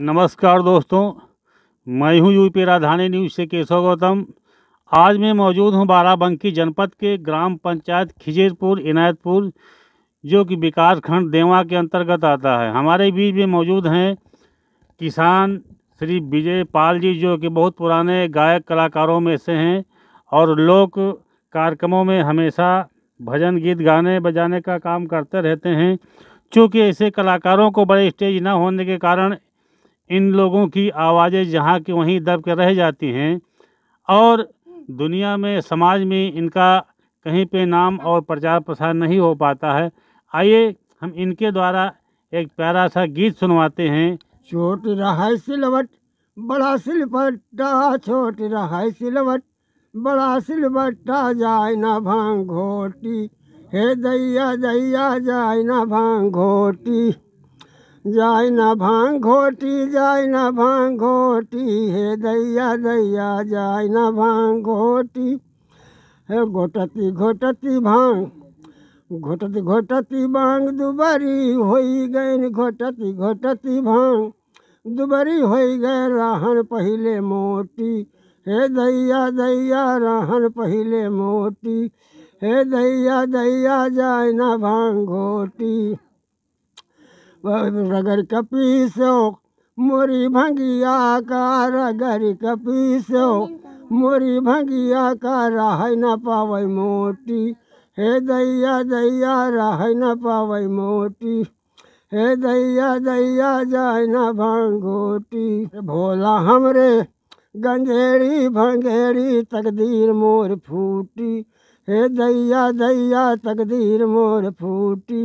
नमस्कार दोस्तों मैं हूं यूपी राजधानी न्यूज से केशव गौतम आज मैं मौजूद हूं बाराबंकी जनपद के ग्राम पंचायत खिजेरपुर इनायतपुर जो कि विकास खंड देवा के अंतर्गत आता है हमारे बीच में मौजूद हैं किसान श्री विजय पाल जी जो कि बहुत पुराने गायक कलाकारों में से हैं और लोक कार्यक्रमों में हमेशा भजन गीत गाने बजाने का काम करते रहते हैं चूँकि ऐसे कलाकारों को बड़े स्टेज ना होने के कारण इन लोगों की आवाज़ें जहाँ की वहीं दब के रह जाती हैं और दुनिया में समाज में इनका कहीं पे नाम और प्रचार प्रसार नहीं हो पाता है आइए हम इनके द्वारा एक प्यारा सा गीत सुनवाते हैं छोट रहा सिलवट बड़ा सिलबट्टा छोट रहा सिलवट बड़ा सिलबट्टा जाए ना भांग घोटी हे दैया दैया जाए ना भांग घोटी जाय न भांग घोटी जाय ना भांग घोटी हे दैया दैया जाय न भांग घोटी हे घोटती घोटती भांग घोटती घोटती भांग दुबरी हो गई घोटती घोटती भांग दुबरी हो गए रहन पहले मोटी हे दैया दैया रहन पहले मोटी हे दैया दैया जाय न भांग घोटी रगर कपीसो मोरी भंगिया का रगर कपीसो मोरी भंगिया का रह न पावई मोटी हे दैया दैया रह न पावई मोटी हे दैया दैया जाय न भंगोटी भोला हमरे गंजेड़ी भंगेड़ी तकदीर मोर फूटी हे दैया दैया तकदीर मोर फूटी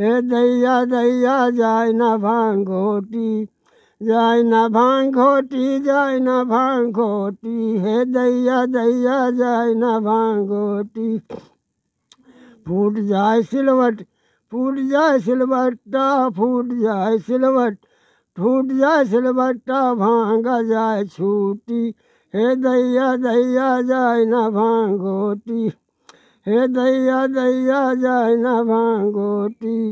हे दैया दैया जाय ना भांग घोटी जाय ना भांग घोटी जाय ना भांग हे दैया दैया जाय ना भांग फूट जाय सिलवट फूट जाय सिलवट्टा फूट जाए सिलवट फूट जाय सिलवट्टा भांगा जाय छूटी हे दैया दैया जाय ना भांगोटी हे दैया दैया जाए ना भांगोटी